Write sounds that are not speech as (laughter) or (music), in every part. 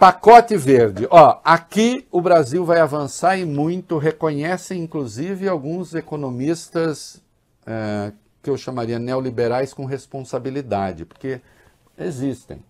Pacote verde. Ó, aqui o Brasil vai avançar e muito, reconhecem inclusive alguns economistas é, que eu chamaria neoliberais com responsabilidade, porque existem,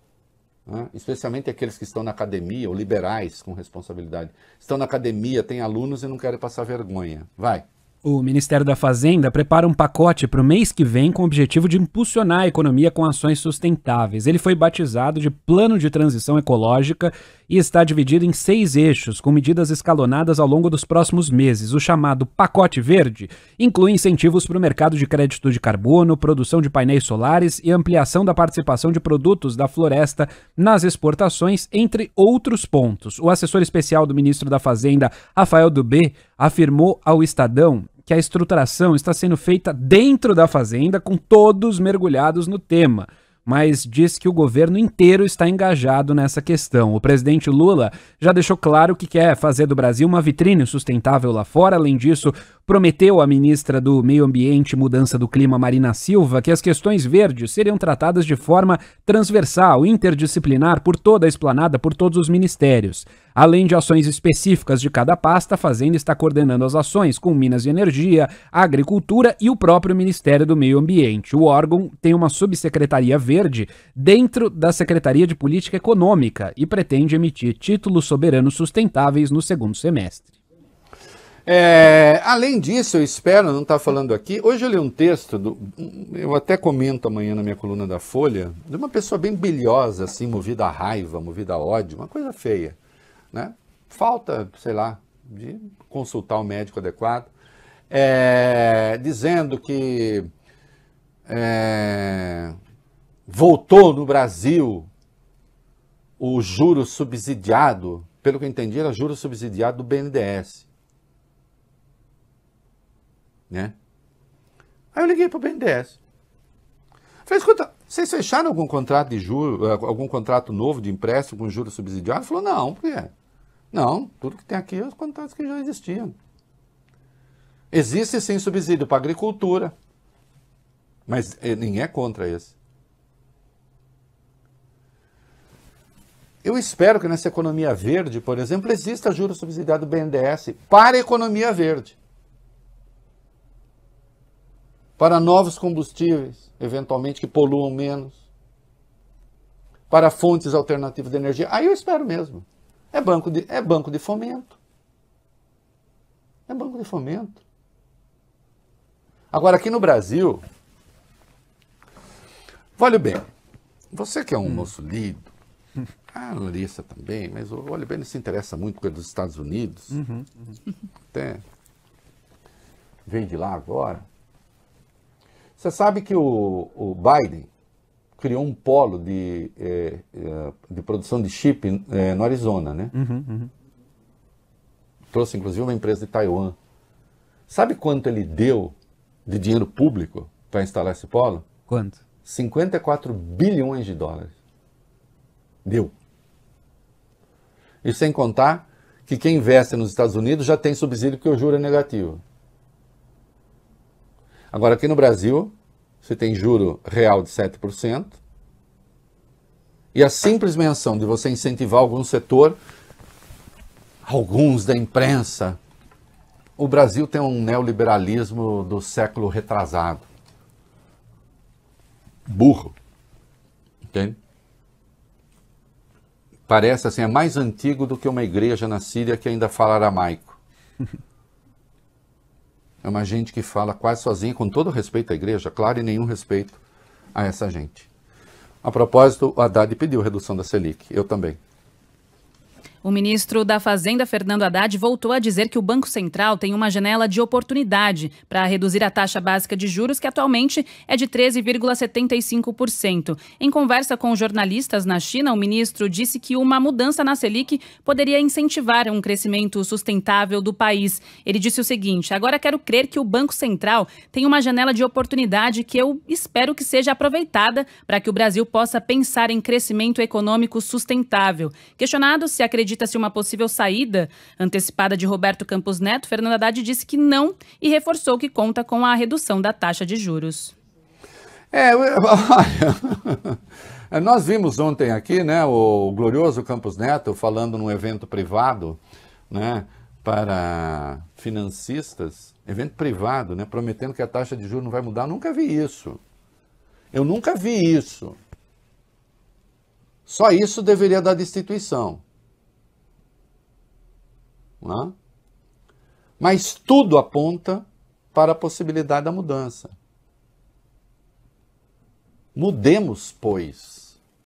né? especialmente aqueles que estão na academia, ou liberais com responsabilidade. Estão na academia, têm alunos e não querem passar vergonha. Vai. O Ministério da Fazenda prepara um pacote para o mês que vem com o objetivo de impulsionar a economia com ações sustentáveis. Ele foi batizado de Plano de Transição Ecológica e está dividido em seis eixos, com medidas escalonadas ao longo dos próximos meses. O chamado Pacote Verde inclui incentivos para o mercado de crédito de carbono, produção de painéis solares e ampliação da participação de produtos da floresta nas exportações, entre outros pontos. O assessor especial do ministro da Fazenda, Rafael Dubé, afirmou ao Estadão que a estruturação está sendo feita dentro da fazenda com todos mergulhados no tema mas diz que o governo inteiro está engajado nessa questão. O presidente Lula já deixou claro que quer fazer do Brasil uma vitrine sustentável lá fora. Além disso, prometeu à ministra do Meio Ambiente e Mudança do Clima, Marina Silva, que as questões verdes seriam tratadas de forma transversal, interdisciplinar, por toda a esplanada, por todos os ministérios. Além de ações específicas de cada pasta, a Fazenda está coordenando as ações com Minas e Energia, Agricultura e o próprio Ministério do Meio Ambiente. O órgão tem uma subsecretaria verde Verde dentro da Secretaria de Política Econômica e pretende emitir títulos soberanos sustentáveis no segundo semestre. É, além disso, eu espero, não está falando aqui, hoje eu li um texto, do, eu até comento amanhã na minha coluna da Folha, de uma pessoa bem bilhosa, assim, movida a raiva, movida a ódio, uma coisa feia. Né? Falta, sei lá, de consultar o um médico adequado, é, dizendo que é, voltou no Brasil o juro subsidiado, pelo que eu entendi, era juro subsidiado do BNDES. Né? Aí eu liguei para o BNDES. Falei, escuta, vocês fecharam algum contrato de juro, eh, algum contrato novo de empréstimo com juro subsidiado? Falou, não, por quê? Não, tudo que tem aqui é os contratos que já existiam. Existe sim subsídio para agricultura, mas eh, ninguém é contra esse. Eu espero que nessa economia verde, por exemplo, exista juro subsidiado BNDES para a economia verde. Para novos combustíveis, eventualmente, que poluam menos. Para fontes alternativas de energia. Aí eu espero mesmo. É banco de, é banco de fomento. É banco de fomento. Agora, aqui no Brasil, olha bem, você que é um moço lido, ah, (laughs) Larissa também, mas o bem, ele se interessa muito com os Estados Unidos. Uhum, uhum. Até vem de lá agora. Você sabe que o, o Biden criou um polo de, é, é, de produção de chip é, no Arizona, né? Uhum, uhum, Trouxe inclusive uma empresa de Taiwan. Sabe quanto ele deu de dinheiro público para instalar esse polo? Quanto? 54 bilhões de dólares. Mil. E sem contar que quem investe nos Estados Unidos já tem subsídio porque o juro é negativo. Agora, aqui no Brasil, você tem juro real de 7%, e a simples menção de você incentivar algum setor, alguns da imprensa, o Brasil tem um neoliberalismo do século retrasado. Burro. Entende? parece assim, é mais antigo do que uma igreja na Síria que ainda fala aramaico. (laughs) É uma gente que fala quase sozinha, com todo respeito à igreja, claro, e nenhum respeito a essa gente. A propósito, o Haddad pediu redução da Selic, eu também. O ministro da Fazenda, Fernando Haddad, voltou a dizer que o Banco Central tem uma janela de oportunidade para reduzir a taxa básica de juros, que atualmente é de 13,75%. Em conversa com jornalistas na China, o ministro disse que uma mudança na Selic poderia incentivar um crescimento sustentável do país. Ele disse o seguinte: agora quero crer que o Banco Central tem uma janela de oportunidade que eu espero que seja aproveitada para que o Brasil possa pensar em crescimento econômico sustentável. Questionado se acredita acredita-se uma possível saída antecipada de Roberto Campos Neto, Fernando Haddad disse que não e reforçou que conta com a redução da taxa de juros. É, (laughs) olha, nós vimos ontem aqui, né, o glorioso Campos Neto falando num evento privado, né, para financistas, evento privado, né, prometendo que a taxa de juros não vai mudar. Eu nunca vi isso. Eu nunca vi isso. Só isso deveria dar destituição. Né? Mas tudo aponta para a possibilidade da mudança. Mudemos, pois.